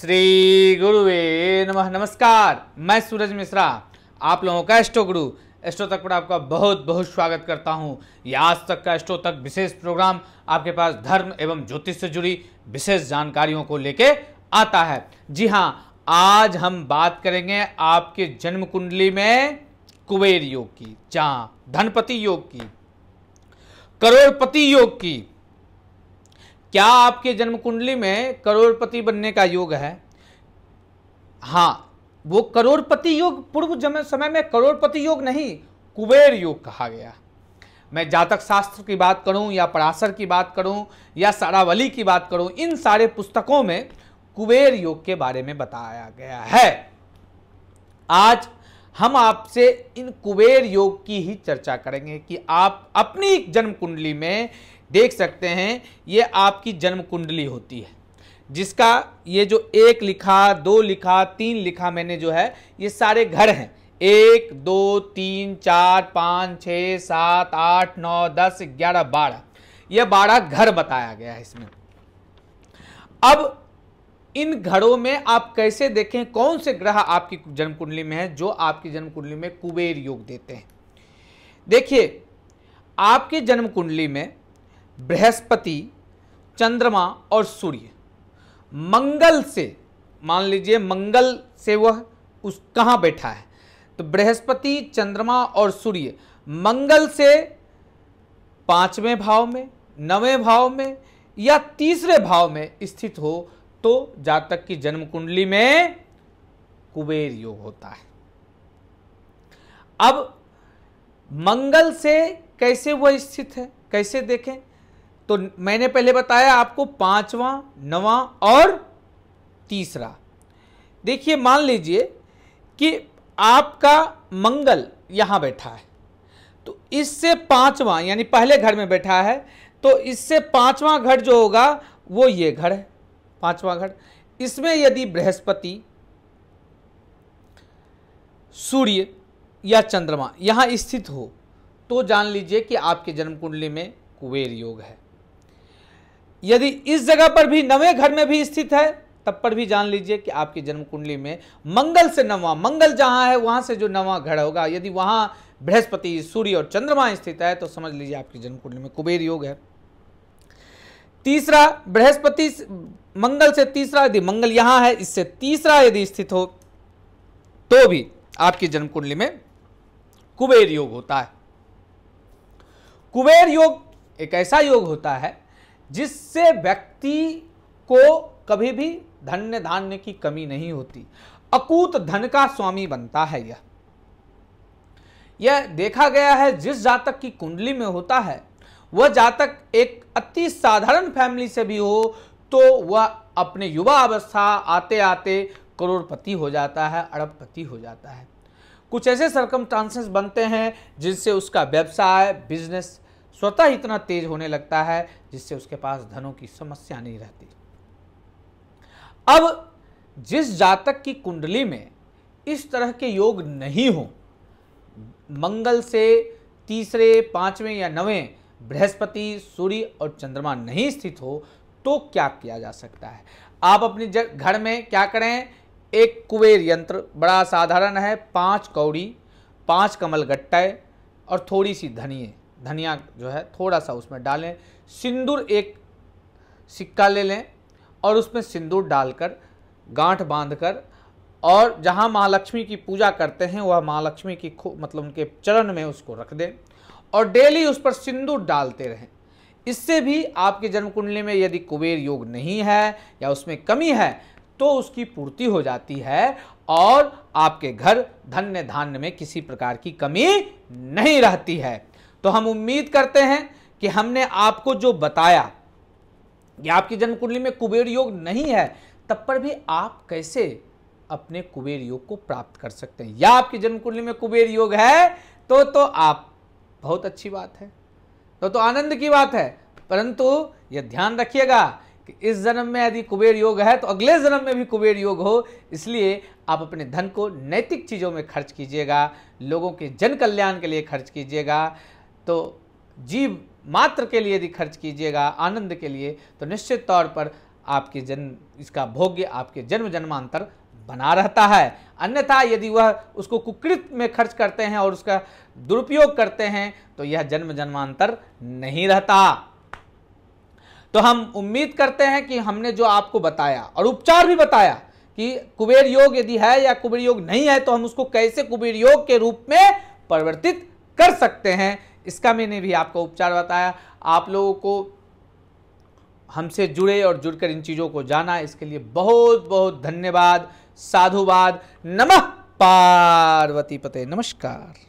श्री गुरुवे नमः नमस्कार मैं सूरज मिश्रा आप लोगों का एस्टो गुरु एस्टो तक पर आपका बहुत बहुत स्वागत करता हूं ये आज तक का एस्टो तक विशेष प्रोग्राम आपके पास धर्म एवं ज्योतिष से जुड़ी विशेष जानकारियों को लेके आता है जी हाँ आज हम बात करेंगे आपके जन्म कुंडली में कुबेर योग की जहाँ धनपति योग की करोड़पति योग की क्या आपके जन्म कुंडली में करोड़पति बनने का योग है हाँ वो करोड़पति योग पूर्व जन्म समय में करोड़पति योग नहीं कुबेर योग कहा गया मैं जातक शास्त्र की बात करूं या पराशर की बात करूं या सारावली की बात करूं इन सारे पुस्तकों में कुबेर योग के बारे में बताया गया है आज हम आपसे इन कुबेर योग की ही चर्चा करेंगे कि आप अपनी जन्म कुंडली में देख सकते हैं ये आपकी जन्म कुंडली होती है जिसका ये जो एक लिखा दो लिखा तीन लिखा मैंने जो है ये सारे घर हैं एक दो तीन चार पाँच छ सात आठ नौ दस ग्यारह बारह यह बारह घर बताया गया है इसमें अब इन घड़ों में आप कैसे देखें कौन से ग्रह आपकी जन्म कुंडली में है जो आपकी जन्म कुंडली में कुबेर योग देते हैं देखिए आपकी जन्म कुंडली में बृहस्पति चंद्रमा और सूर्य मंगल से मान लीजिए मंगल से वह उस कहाँ बैठा है तो बृहस्पति चंद्रमा और सूर्य मंगल से पांचवें भाव में नवें भाव में या तीसरे भाव में स्थित हो तो जातक की जन्म कुंडली में कुबेर योग होता है अब मंगल से कैसे वह स्थित है कैसे देखें तो मैंने पहले बताया आपको पांचवा नवा और तीसरा देखिए मान लीजिए कि आपका मंगल यहां बैठा है तो इससे पांचवा यानी पहले घर में बैठा है तो इससे पांचवा घर जो होगा वो ये घर है पांचवा घर इसमें यदि बृहस्पति सूर्य या चंद्रमा यहां स्थित हो तो जान लीजिए कि आपके जन्म कुंडली में कुबेर योग है यदि इस जगह पर भी नवे घर में भी स्थित है तब पर भी जान लीजिए कि आपकी जन्म कुंडली में मंगल से नवा मंगल जहाँ है वहां से जो नवा घर होगा यदि वहाँ बृहस्पति सूर्य और चंद्रमा स्थित है तो समझ लीजिए आपकी जन्म कुंडली में कुबेर योग है तीसरा बृहस्पति मंगल से तीसरा यदि मंगल यहां है इससे तीसरा यदि स्थित हो तो भी आपकी जन्म कुंडली में कुबेर योग होता है कुबेर योग एक ऐसा योग होता है जिससे व्यक्ति को कभी भी धन्य धान्य की कमी नहीं होती अकूत धन का स्वामी बनता है यह यह देखा गया है जिस जातक की कुंडली में होता है वह जातक एक अति साधारण फैमिली से भी हो तो वह अपने युवा अवस्था आते आते करोड़पति हो जाता है अरबपति हो जाता है कुछ ऐसे सरकम बनते हैं जिनसे उसका व्यवसाय बिजनेस स्वतः इतना तेज होने लगता है जिससे उसके पास धनों की समस्या नहीं रहती अब जिस जातक की कुंडली में इस तरह के योग नहीं हो मंगल से तीसरे पांचवें या नवें बृहस्पति सूर्य और चंद्रमा नहीं स्थित हो तो क्या किया जा सकता है आप अपने घर में क्या करें एक कुबेर यंत्र बड़ा साधारण है पांच कौड़ी पांच कमल गट्टे और थोड़ी सी धनिए धनिया जो है थोड़ा सा उसमें डालें सिंदूर एक सिक्का ले लें और उसमें सिंदूर डालकर गांठ बांधकर और जहां महालक्ष्मी की पूजा करते हैं वह महालक्ष्मी की मतलब उनके चरण में उसको रख दें और डेली उस पर सिंदूर डालते रहें इससे भी आपके जन्म कुंडली में यदि कुबेर योग नहीं है या उसमें कमी है तो उसकी पूर्ति हो जाती है और आपके घर धन्य धान्य में किसी प्रकार की कमी नहीं रहती है तो हम उम्मीद करते हैं कि हमने आपको जो बताया कि आपकी जन्म कुंडली में कुबेर योग नहीं है तब पर भी आप कैसे अपने कुबेर योग को प्राप्त कर सकते हैं या आपकी जन्म कुंडली में कुबेर योग है तो तो आप बहुत अच्छी बात है तो, तो आनंद की बात है परंतु यह ध्यान रखिएगा कि इस जन्म में यदि कुबेर योग है तो अगले जन्म में भी कुबेर योग हो इसलिए आप अपने धन को नैतिक चीज़ों में खर्च कीजिएगा लोगों के जन कल्याण के लिए खर्च कीजिएगा तो जीव मात्र के लिए यदि खर्च कीजिएगा आनंद के लिए तो निश्चित तौर पर आपके जन्म इसका भोग्य आपके जन्म जन्मांतर बना रहता है अन्यथा यदि वह उसको कुकृत में खर्च करते हैं और उसका दुरुपयोग करते हैं तो यह जन्म जन्मांतर नहीं रहता तो हम उम्मीद करते हैं कि हमने जो आपको बताया और उपचार भी बताया कि कुबेर योग यदि है या कुबेर योग नहीं है तो हम उसको कैसे कुबेर योग के रूप में परिवर्तित कर सकते हैं इसका मैंने भी आपको उपचार बताया आप लोगों को हमसे जुड़े और जुड़कर इन चीज़ों को जाना इसके लिए बहुत बहुत धन्यवाद साधुवाद नमः पार्वती पते नमस्कार